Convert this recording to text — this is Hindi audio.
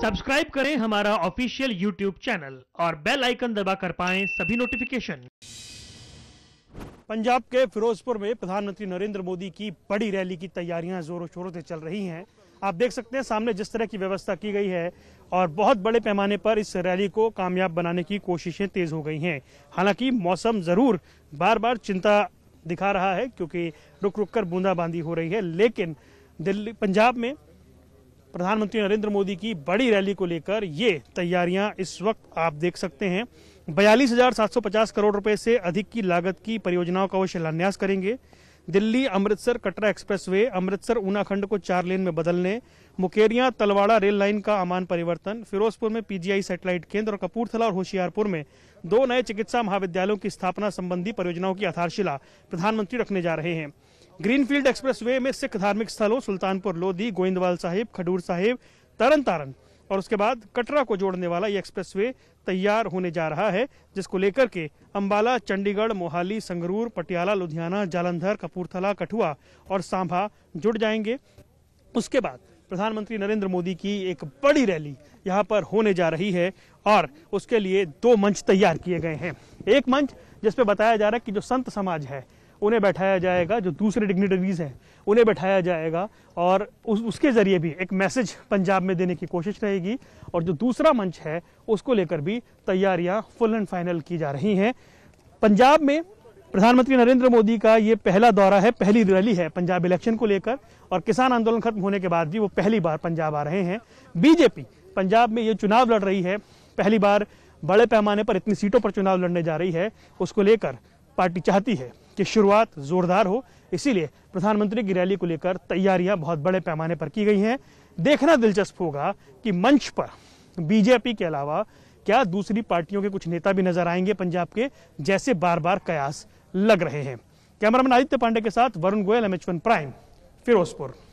सब्सक्राइब करें हमारा ऑफिशियल यूट्यूब चैनल और बेल आइकन कर पाएं सभी नोटिफिकेशन पंजाब के फिरोजपुर में प्रधानमंत्री नरेंद्र मोदी की बड़ी रैली की तैयारियां जोरों शोरों से चल रही हैं आप देख सकते हैं सामने जिस तरह की व्यवस्था की गई है और बहुत बड़े पैमाने पर इस रैली को कामयाब बनाने की कोशिशें तेज हो गई हैं हालांकि मौसम जरूर बार बार चिंता दिखा रहा है क्योंकि रुक रुक कर बूंदाबांदी हो रही है लेकिन दिल्ली पंजाब में प्रधानमंत्री नरेंद्र मोदी की बड़ी रैली को लेकर ये तैयारियां इस वक्त आप देख सकते हैं बयालीस हजार सात सौ पचास करोड़ रुपए से अधिक की लागत की परियोजनाओं का वो शिलान्यास करेंगे दिल्ली अमृतसर कटरा एक्सप्रेसवे अमृतसर ऊना खंड को चार लेन में बदलने मुकेरियां तलवाड़ा रेल लाइन का अमान परिवर्तन फिरोजपुर में पीजीआई सैटेलाइट केंद्र और कपूरथला और होशियारपुर में दो नए चिकित्सा महाविद्यालयों की स्थापना संबंधी परियोजनाओं की आधारशिला प्रधानमंत्री रखने जा रहे हैं ग्रीनफील्ड एक्सप्रेसवे में सिख धार्मिक स्थलों सुल्तानपुर लोधी गोइंदवाल साहिब खडूर साहिब तरन तारन और उसके बाद कटरा को जोड़ने वाला ये एक्सप्रेसवे तैयार होने जा रहा है जिसको लेकर के अंबाला चंडीगढ़ मोहाली संगरूर पटियाला लुधियाना जालंधर कपूरथला कठुआ और सांभा जुड़ जाएंगे उसके बाद प्रधानमंत्री नरेंद्र मोदी की एक बड़ी रैली यहाँ पर होने जा रही है और उसके लिए दो मंच तैयार किए गए हैं एक मंच जिसपे बताया जा रहा है कि जो संत समाज है उन्हें बैठाया जाएगा जो दूसरे डिग्नेटरीज हैं उन्हें बैठाया जाएगा और उस उसके ज़रिए भी एक मैसेज पंजाब में देने की कोशिश रहेगी और जो दूसरा मंच है उसको लेकर भी तैयारियां फुल एंड फाइनल की जा रही हैं पंजाब में प्रधानमंत्री नरेंद्र मोदी का ये पहला दौरा है पहली रैली है पंजाब इलेक्शन को लेकर और किसान आंदोलन खत्म होने के बाद भी वो पहली बार पंजाब आ रहे हैं बीजेपी पंजाब में ये चुनाव लड़ रही है पहली बार बड़े पैमाने पर इतनी सीटों पर चुनाव लड़ने जा रही है उसको लेकर पार्टी चाहती है की शुरुआत जोरदार हो इसीलिए प्रधानमंत्री की रैली को लेकर तैयारियां बहुत बड़े पैमाने पर की गई हैं देखना दिलचस्प होगा कि मंच पर बीजेपी के अलावा क्या दूसरी पार्टियों के कुछ नेता भी नजर आएंगे पंजाब के जैसे बार बार कयास लग रहे हैं कैमरामैन आदित्य पांडे के साथ वरुण गोयल एम प्राइम फिरोजपुर